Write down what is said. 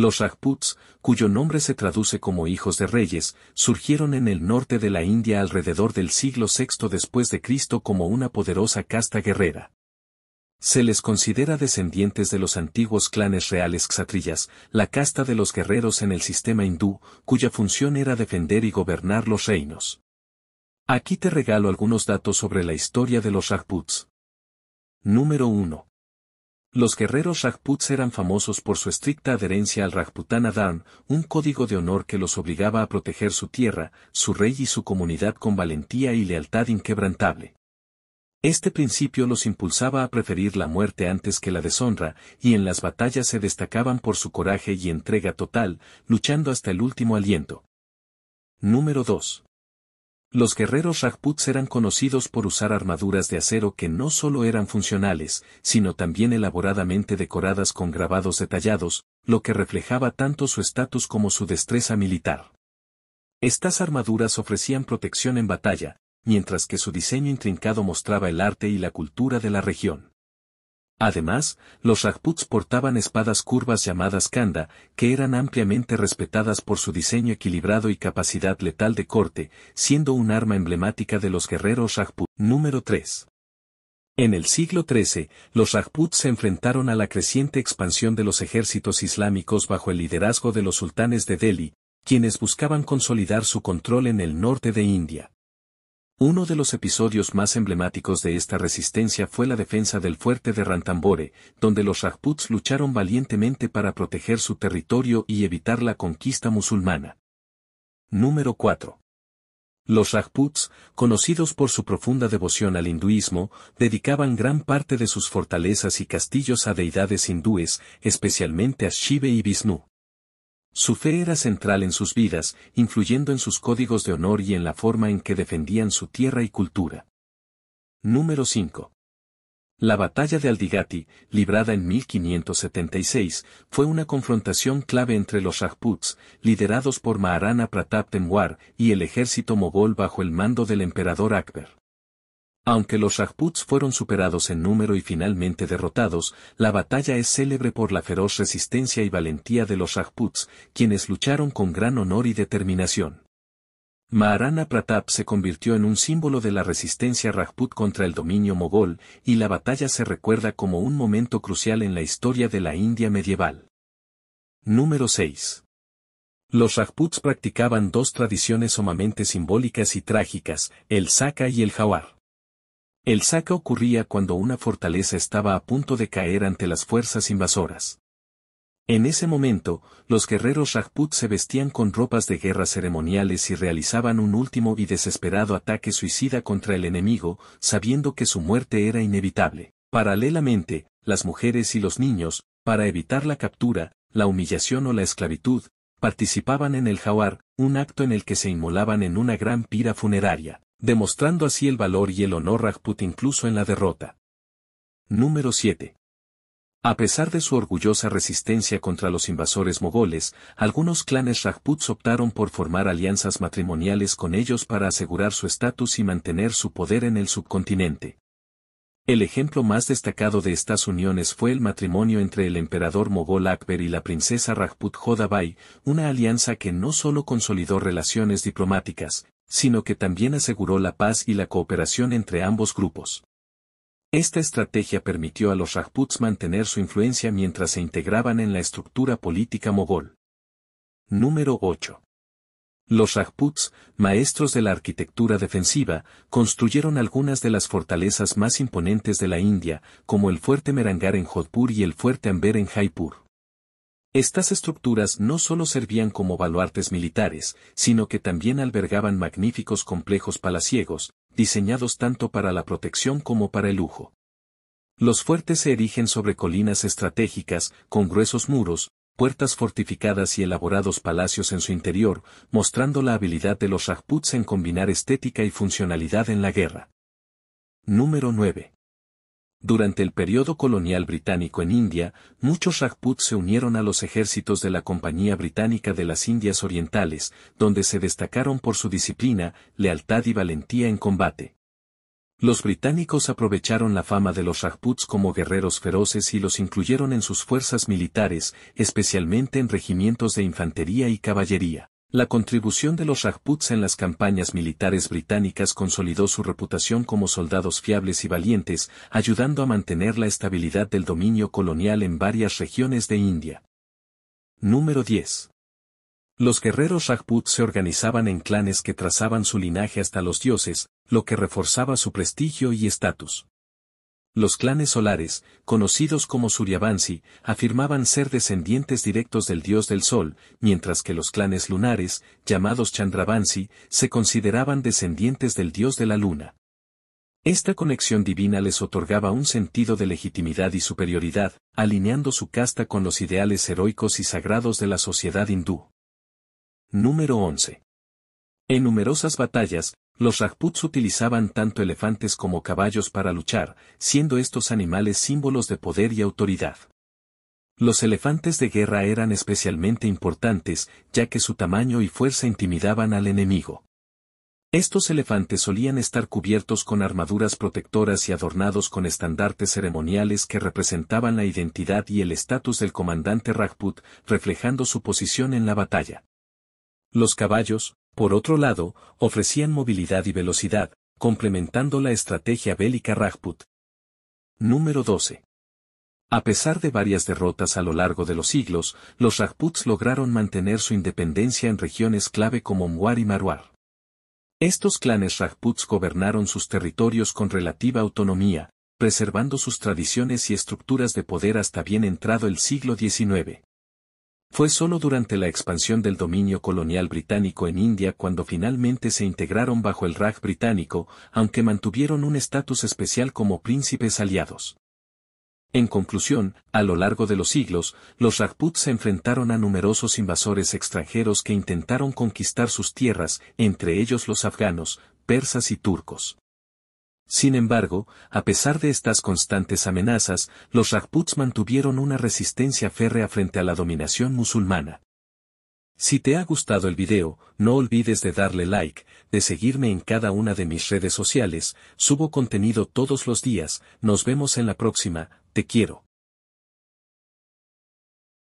Los Rajputs, cuyo nombre se traduce como hijos de reyes, surgieron en el norte de la India alrededor del siglo VI después de Cristo como una poderosa casta guerrera. Se les considera descendientes de los antiguos clanes reales Xatrillas, la casta de los guerreros en el sistema hindú, cuya función era defender y gobernar los reinos. Aquí te regalo algunos datos sobre la historia de los Rajputs. Número 1. Los guerreros Rajputs eran famosos por su estricta adherencia al Rajputana Adán, un código de honor que los obligaba a proteger su tierra, su rey y su comunidad con valentía y lealtad inquebrantable. Este principio los impulsaba a preferir la muerte antes que la deshonra, y en las batallas se destacaban por su coraje y entrega total, luchando hasta el último aliento. Número 2. Los guerreros Rajputs eran conocidos por usar armaduras de acero que no solo eran funcionales, sino también elaboradamente decoradas con grabados detallados, lo que reflejaba tanto su estatus como su destreza militar. Estas armaduras ofrecían protección en batalla, mientras que su diseño intrincado mostraba el arte y la cultura de la región. Además, los Rajputs portaban espadas curvas llamadas kanda, que eran ampliamente respetadas por su diseño equilibrado y capacidad letal de corte, siendo un arma emblemática de los guerreros Rajput. Número 3. En el siglo XIII, los Rajputs se enfrentaron a la creciente expansión de los ejércitos islámicos bajo el liderazgo de los sultanes de Delhi, quienes buscaban consolidar su control en el norte de India. Uno de los episodios más emblemáticos de esta resistencia fue la defensa del fuerte de Rantambore, donde los Rajputs lucharon valientemente para proteger su territorio y evitar la conquista musulmana. Número 4. Los Rajputs, conocidos por su profunda devoción al hinduismo, dedicaban gran parte de sus fortalezas y castillos a deidades hindúes, especialmente a Shiva y Vishnu. Su fe era central en sus vidas, influyendo en sus códigos de honor y en la forma en que defendían su tierra y cultura. Número 5. La batalla de Aldigati, librada en 1576, fue una confrontación clave entre los Rajputs, liderados por Maharana Pratap Temwar y el ejército mogol bajo el mando del emperador Akbar. Aunque los Rajputs fueron superados en número y finalmente derrotados, la batalla es célebre por la feroz resistencia y valentía de los Rajputs, quienes lucharon con gran honor y determinación. Maharana Pratap se convirtió en un símbolo de la resistencia Rajput contra el dominio mogol, y la batalla se recuerda como un momento crucial en la historia de la India medieval. Número 6. Los Rajputs practicaban dos tradiciones sumamente simbólicas y trágicas, el Saka y el Jawar. El saca ocurría cuando una fortaleza estaba a punto de caer ante las fuerzas invasoras. En ese momento, los guerreros Rajput se vestían con ropas de guerra ceremoniales y realizaban un último y desesperado ataque suicida contra el enemigo, sabiendo que su muerte era inevitable. Paralelamente, las mujeres y los niños, para evitar la captura, la humillación o la esclavitud, participaban en el jawar, un acto en el que se inmolaban en una gran pira funeraria demostrando así el valor y el honor Rajput incluso en la derrota. Número 7. A pesar de su orgullosa resistencia contra los invasores mogoles, algunos clanes Rajputs optaron por formar alianzas matrimoniales con ellos para asegurar su estatus y mantener su poder en el subcontinente. El ejemplo más destacado de estas uniones fue el matrimonio entre el emperador mogol Akbar y la princesa Rajput Jodabai, una alianza que no solo consolidó relaciones diplomáticas, sino que también aseguró la paz y la cooperación entre ambos grupos. Esta estrategia permitió a los Rajputs mantener su influencia mientras se integraban en la estructura política mogol. Número 8. Los Rajputs, maestros de la arquitectura defensiva, construyeron algunas de las fortalezas más imponentes de la India, como el fuerte Merangar en Jodhpur y el fuerte Amber en Jaipur. Estas estructuras no solo servían como baluartes militares, sino que también albergaban magníficos complejos palaciegos, diseñados tanto para la protección como para el lujo. Los fuertes se erigen sobre colinas estratégicas, con gruesos muros, puertas fortificadas y elaborados palacios en su interior, mostrando la habilidad de los rajputs en combinar estética y funcionalidad en la guerra. Número 9. Durante el periodo colonial británico en India, muchos Rajput se unieron a los ejércitos de la Compañía Británica de las Indias Orientales, donde se destacaron por su disciplina, lealtad y valentía en combate. Los británicos aprovecharon la fama de los Rajputs como guerreros feroces y los incluyeron en sus fuerzas militares, especialmente en regimientos de infantería y caballería. La contribución de los Rajputs en las campañas militares británicas consolidó su reputación como soldados fiables y valientes, ayudando a mantener la estabilidad del dominio colonial en varias regiones de India. Número 10. Los guerreros Rajput se organizaban en clanes que trazaban su linaje hasta los dioses, lo que reforzaba su prestigio y estatus. Los clanes solares, conocidos como Suryavansi, afirmaban ser descendientes directos del dios del sol, mientras que los clanes lunares, llamados Chandravansi, se consideraban descendientes del dios de la luna. Esta conexión divina les otorgaba un sentido de legitimidad y superioridad, alineando su casta con los ideales heroicos y sagrados de la sociedad hindú. Número 11. En numerosas batallas, los rajputs utilizaban tanto elefantes como caballos para luchar, siendo estos animales símbolos de poder y autoridad. Los elefantes de guerra eran especialmente importantes, ya que su tamaño y fuerza intimidaban al enemigo. Estos elefantes solían estar cubiertos con armaduras protectoras y adornados con estandartes ceremoniales que representaban la identidad y el estatus del comandante Rajput, reflejando su posición en la batalla. Los caballos, por otro lado, ofrecían movilidad y velocidad, complementando la estrategia bélica Rajput. Número 12. A pesar de varias derrotas a lo largo de los siglos, los Rajputs lograron mantener su independencia en regiones clave como Muar y Marwar. Estos clanes Rajputs gobernaron sus territorios con relativa autonomía, preservando sus tradiciones y estructuras de poder hasta bien entrado el siglo XIX. Fue solo durante la expansión del dominio colonial británico en India cuando finalmente se integraron bajo el Raj británico, aunque mantuvieron un estatus especial como príncipes aliados. En conclusión, a lo largo de los siglos, los Rajput se enfrentaron a numerosos invasores extranjeros que intentaron conquistar sus tierras, entre ellos los afganos, persas y turcos. Sin embargo, a pesar de estas constantes amenazas, los Rajputs mantuvieron una resistencia férrea frente a la dominación musulmana. Si te ha gustado el video, no olvides de darle like, de seguirme en cada una de mis redes sociales, subo contenido todos los días, nos vemos en la próxima, te quiero.